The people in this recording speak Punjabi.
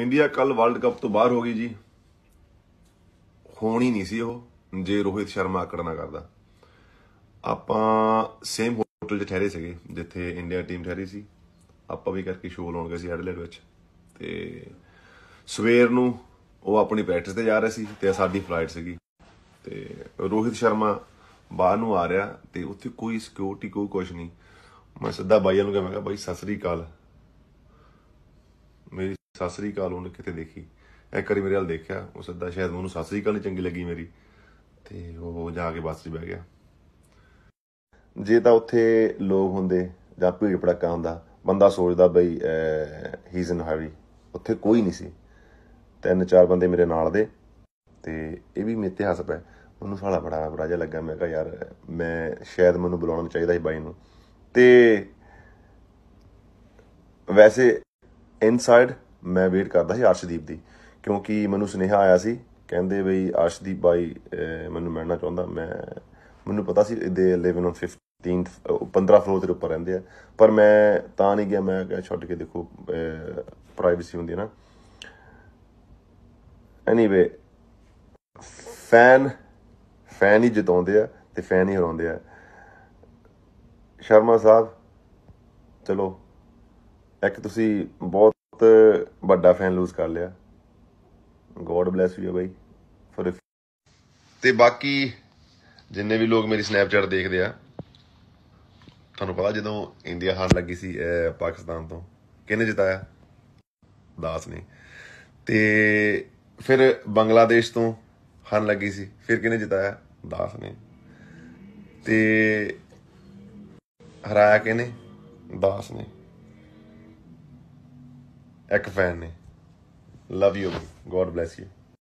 ਇੰਡੀਆ ਕੱਲ ਵਰਲਡ ਕੱਪ ਤੋਂ ਬਾਹਰ ਹੋ ਗਈ ਜੀ ਹੋਣੀ ਨਹੀਂ ਸੀ ਉਹ ਜੇ ਰੋਹਿਤ ਸ਼ਰਮਾ ਆਕੜ ਨਾ ਕਰਦਾ ਆਪਾਂ ਸੇਮ ਹੋਟਲ 'ਚ ਠਹਿਰੇ ਸੀਗੇ ਜਿੱਥੇ ਇੰਡੀਆ ਟੀਮ ਠਹਿਰੀ ਸੀ ਆਪਾਂ ਵੀ ਕਰਕੇ ਸ਼ੋਅ ਲਾਉਣ ਗਏ ਸੀ ਐਡਲੇਡ ਵਿੱਚ ਤੇ ਸਵੇਰ ਨੂੰ ਉਹ ਆਪਣੀ ਪ੍ਰੈਕਟਿਸ ਤੇ ਜਾ ਰਿਹਾ ਸੀ ਤੇ ਸਾਡੀ ਫਲਾਈਟ ਸੀਗੀ ਤੇ ਰੋਹਿਤ ਸ਼ਰਮਾ ਬਾਹਰ ਨੂੰ ਆ ਰਿਹਾ ਤੇ ਉੱਥੇ ਕੋਈ ਸਿਕਿਉਰਿਟੀ ਕੋਈ ਕੁਝ ਨਹੀਂ ਮੈਂ ਸਿੱਧਾ ਬਾਈਆਂ ਨੂੰ ਕਿਹਾ ਮੈਂ ਕਿਹਾ ਬਾਈ ਸਸਰੀ ਕਾਲ ਮੇਰੀ ਸਾਸਰੀ ਕਾਲ ਉਹਨੇ ਕਿਤੇ ਦੇਖੀ ਇੱਕ ਵਾਰੀ ਮੇਰੇ ਹਾਲ ਦੇਖਿਆ ਉਹ ਸਿੱਧਾ ਸ਼ਾਇਦ ਉਹਨੂੰ ਸਾਸਰੀ ਕਾਲ ਹੀ ਚੰਗੀ ਲੱਗੀ ਮੇਰੀ ਤੇ ਉਹ ਜਾ ਕੇ ਬਸ 'ਚ ਬਹਿ ਗਿਆ ਜੇ ਤਾਂ ਉੱਥੇ ਲੋਕ ਹੁੰਦੇ ਜਾਂ ਭੀੜ ਭੜਕਾ ਹੁੰਦਾ ਬੰਦਾ ਸੋਚਦਾ ਬਈ ਹੀ ਇਜ਼ ਇਨ ਹਰੀ ਉੱਥੇ ਕੋਈ ਨਹੀਂ ਸੀ ਤਿੰਨ ਚਾਰ ਬੰਦੇ ਮੇਰੇ ਨਾਲ ਦੇ ਤੇ ਇਹ ਵੀ ਮੇਤੇ ਹੱਸ ਪਏ ਉਹਨੂੰ ਸਾਲਾ ਬੜਾ ਬਰਾਜਾ ਜਿਹਾ ਲੱਗਾ ਮੈਂ ਕਿਹਾ ਯਾਰ ਮੈਂ ਸ਼ਾਇਦ ਮੈਨੂੰ ਬੁਲਾਉਣਾ ਚਾਹੀਦਾ ਸੀ ਬਾਈ ਨੂੰ ਤੇ ਵੈਸੇ ਇਨਸਾਈਡ ਮੈਂ ਵੇਟ ਕਰਦਾ ਸੀ ਅਰਸ਼ਦੀਪ ਦੀ ਕਿਉਂਕਿ ਮੈਨੂੰ ਸੁਨੇਹਾ ਆਇਆ ਸੀ ਕਹਿੰਦੇ ਬਈ ਅਰਸ਼ਦੀਪ ਬਾਈ ਮੈਨੂੰ ਮਿਲਣਾ ਚਾਹੁੰਦਾ ਮੈਂ ਮੈਨੂੰ ਪਤਾ ਸੀ ਦੇ 11 ਔਰ 15 15 ਫਲੋਰ ਦੇ ਉੱਪਰ ਰਹਿੰਦੇ ਆ ਪਰ ਮੈਂ ਤਾਂ ਨਹੀਂ ਗਿਆ ਮੈਂ ਕਿਹਾ ਛੱਡ ਕੇ ਦੇਖੋ ਪ੍ਰਾਈਵੇਸੀ ਹੁੰਦੀ ਹੈ ਨਾ ਐਨੀਵੇ ਫੈਨ ਫੈਨ ਹੀ ਜਿਤਾਉਂਦੇ ਆ ਤੇ ਫੈਨ ਹੀ ਹਰਾਉਂਦੇ ਆ ਸ਼ਰਮਾ ਸਾਹਿਬ ਚਲੋ ਇੱਕ ਤੁਸੀਂ ਬਹੁਤ ਵੱਡਾ ਫੈਨ ਲੂਜ਼ ਕਰ ਲਿਆ ਗੋਡ ਬlesਸ ਯੂ ਬਾਈ ਫॉर ਤੇ ਬਾਕੀ ਜਿੰਨੇ ਵੀ ਲੋਕ ਮੇਰੀ ਸਨੈਪਚੈਟ ਦੇਖਦੇ ਆ ਤੁਹਾਨੂੰ ਪਤਾ ਜਦੋਂ ਇੰਡੀਆ ਹਾਰ ਲੱਗੀ ਸੀ ਪਾਕਿਸਤਾਨ ਤੋਂ ਕਿਹਨੇ ਜਿਤਾਇਆ ਦਾਸ ਨੇ ਤੇ ਫਿਰ ਬੰਗਲਾਦੇਸ਼ ਤੋਂ ਹਾਰ ਲੱਗੀ ਸੀ ਫਿਰ ਕਿਹਨੇ ਜਿਤਾਇਆ ਦਾਸ ਨੇ ਤੇ ਹਰਾਇਆ ਕਿਹਨੇ ਦਾਸ ਨੇ ਇੱਕ ਫੈਨ ਨੇ love you God bless you